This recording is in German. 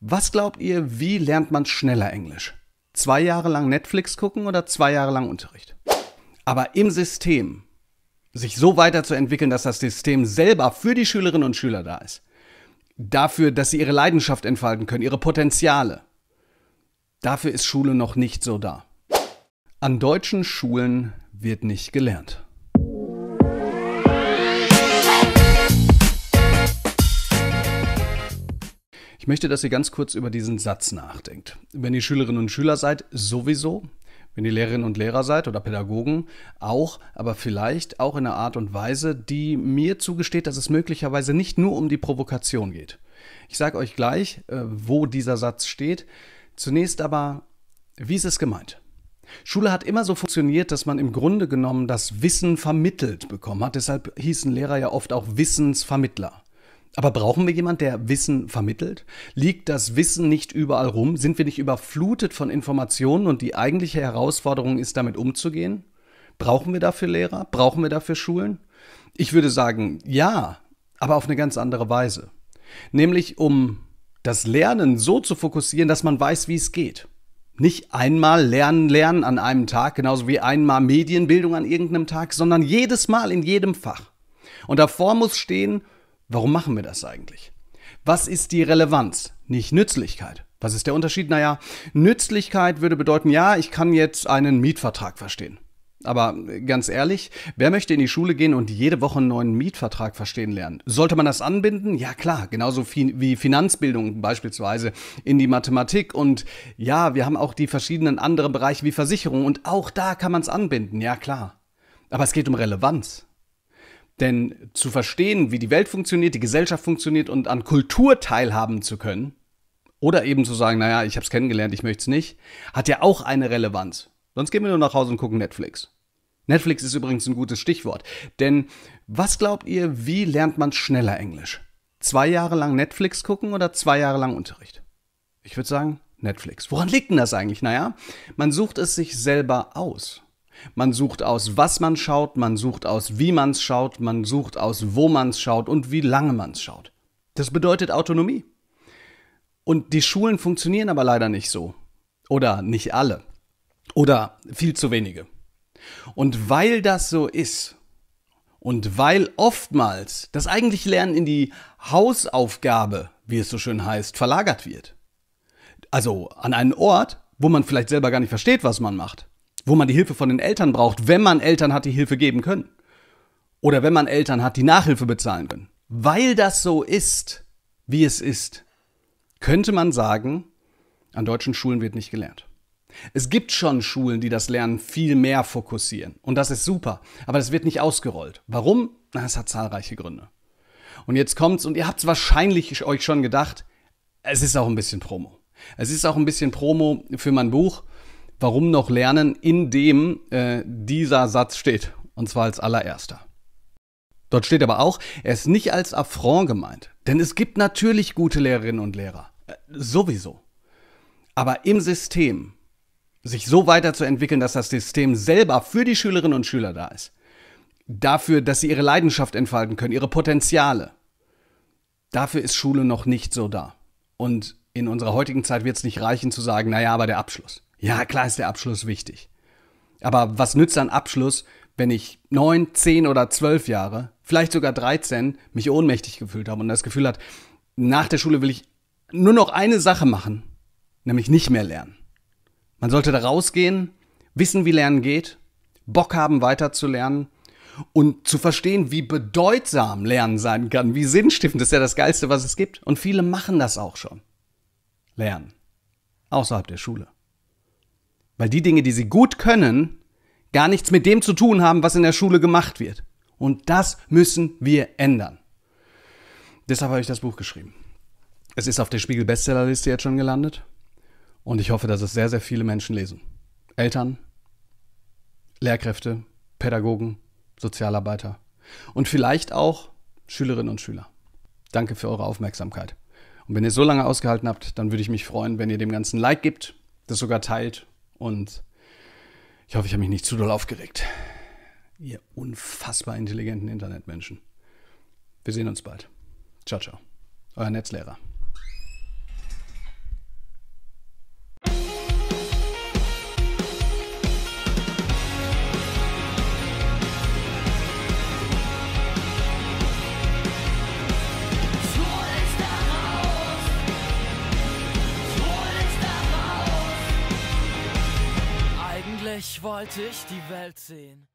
Was glaubt ihr, wie lernt man schneller Englisch? Zwei Jahre lang Netflix gucken oder zwei Jahre lang Unterricht? Aber im System sich so weiterzuentwickeln, dass das System selber für die Schülerinnen und Schüler da ist. Dafür, dass sie ihre Leidenschaft entfalten können, ihre Potenziale. Dafür ist Schule noch nicht so da. An deutschen Schulen wird nicht gelernt. möchte, dass ihr ganz kurz über diesen Satz nachdenkt. Wenn ihr Schülerinnen und Schüler seid, sowieso. Wenn ihr Lehrerinnen und Lehrer seid oder Pädagogen, auch, aber vielleicht auch in einer Art und Weise, die mir zugesteht, dass es möglicherweise nicht nur um die Provokation geht. Ich sage euch gleich, äh, wo dieser Satz steht. Zunächst aber, wie ist es gemeint? Schule hat immer so funktioniert, dass man im Grunde genommen das Wissen vermittelt bekommen hat. Deshalb hießen Lehrer ja oft auch Wissensvermittler. Aber brauchen wir jemanden, der Wissen vermittelt? Liegt das Wissen nicht überall rum? Sind wir nicht überflutet von Informationen und die eigentliche Herausforderung ist, damit umzugehen? Brauchen wir dafür Lehrer? Brauchen wir dafür Schulen? Ich würde sagen, ja, aber auf eine ganz andere Weise. Nämlich um das Lernen so zu fokussieren, dass man weiß, wie es geht. Nicht einmal lernen, lernen an einem Tag, genauso wie einmal Medienbildung an irgendeinem Tag, sondern jedes Mal in jedem Fach. Und davor muss stehen, Warum machen wir das eigentlich? Was ist die Relevanz, nicht Nützlichkeit? Was ist der Unterschied? Naja, Nützlichkeit würde bedeuten, ja, ich kann jetzt einen Mietvertrag verstehen. Aber ganz ehrlich, wer möchte in die Schule gehen und jede Woche einen neuen Mietvertrag verstehen lernen? Sollte man das anbinden? Ja klar, genauso wie Finanzbildung beispielsweise in die Mathematik. Und ja, wir haben auch die verschiedenen anderen Bereiche wie Versicherung und auch da kann man es anbinden, ja klar. Aber es geht um Relevanz. Denn zu verstehen, wie die Welt funktioniert, die Gesellschaft funktioniert und an Kultur teilhaben zu können, oder eben zu sagen, naja, ich habe es kennengelernt, ich möchte es nicht, hat ja auch eine Relevanz. Sonst gehen wir nur nach Hause und gucken Netflix. Netflix ist übrigens ein gutes Stichwort. Denn was glaubt ihr, wie lernt man schneller Englisch? Zwei Jahre lang Netflix gucken oder zwei Jahre lang Unterricht? Ich würde sagen, Netflix. Woran liegt denn das eigentlich? Naja, man sucht es sich selber aus. Man sucht aus, was man schaut, man sucht aus, wie man es schaut, man sucht aus, wo man es schaut und wie lange man es schaut. Das bedeutet Autonomie. Und die Schulen funktionieren aber leider nicht so. Oder nicht alle. Oder viel zu wenige. Und weil das so ist, und weil oftmals das eigentliche Lernen in die Hausaufgabe, wie es so schön heißt, verlagert wird. Also an einen Ort, wo man vielleicht selber gar nicht versteht, was man macht wo man die Hilfe von den Eltern braucht, wenn man Eltern hat, die Hilfe geben können. Oder wenn man Eltern hat, die Nachhilfe bezahlen können. Weil das so ist, wie es ist, könnte man sagen, an deutschen Schulen wird nicht gelernt. Es gibt schon Schulen, die das Lernen viel mehr fokussieren. Und das ist super. Aber das wird nicht ausgerollt. Warum? Das hat zahlreiche Gründe. Und jetzt kommt's, und ihr habt es wahrscheinlich euch schon gedacht, es ist auch ein bisschen Promo. Es ist auch ein bisschen Promo für mein Buch. Warum noch lernen, in dem äh, dieser Satz steht. Und zwar als allererster. Dort steht aber auch, er ist nicht als Affront gemeint. Denn es gibt natürlich gute Lehrerinnen und Lehrer. Äh, sowieso. Aber im System, sich so weiterzuentwickeln, dass das System selber für die Schülerinnen und Schüler da ist. Dafür, dass sie ihre Leidenschaft entfalten können, ihre Potenziale. Dafür ist Schule noch nicht so da. Und in unserer heutigen Zeit wird es nicht reichen zu sagen, naja, aber der Abschluss. Ja, klar ist der Abschluss wichtig. Aber was nützt ein Abschluss, wenn ich neun, zehn oder zwölf Jahre, vielleicht sogar 13, mich ohnmächtig gefühlt habe und das Gefühl hat, nach der Schule will ich nur noch eine Sache machen, nämlich nicht mehr lernen. Man sollte da rausgehen, wissen, wie Lernen geht, Bock haben, weiterzulernen und zu verstehen, wie bedeutsam Lernen sein kann, wie sinnstiftend das ist ja das Geilste, was es gibt. Und viele machen das auch schon. Lernen. Außerhalb der Schule. Weil die Dinge, die sie gut können, gar nichts mit dem zu tun haben, was in der Schule gemacht wird. Und das müssen wir ändern. Deshalb habe ich das Buch geschrieben. Es ist auf der Spiegel Bestsellerliste jetzt schon gelandet. Und ich hoffe, dass es sehr, sehr viele Menschen lesen. Eltern, Lehrkräfte, Pädagogen, Sozialarbeiter und vielleicht auch Schülerinnen und Schüler. Danke für eure Aufmerksamkeit. Und wenn ihr so lange ausgehalten habt, dann würde ich mich freuen, wenn ihr dem Ganzen Like gibt, das sogar teilt und ich hoffe, ich habe mich nicht zu doll aufgeregt. Ihr unfassbar intelligenten Internetmenschen. Wir sehen uns bald. Ciao, ciao. Euer Netzlehrer. Endlich wollte ich die Welt sehen.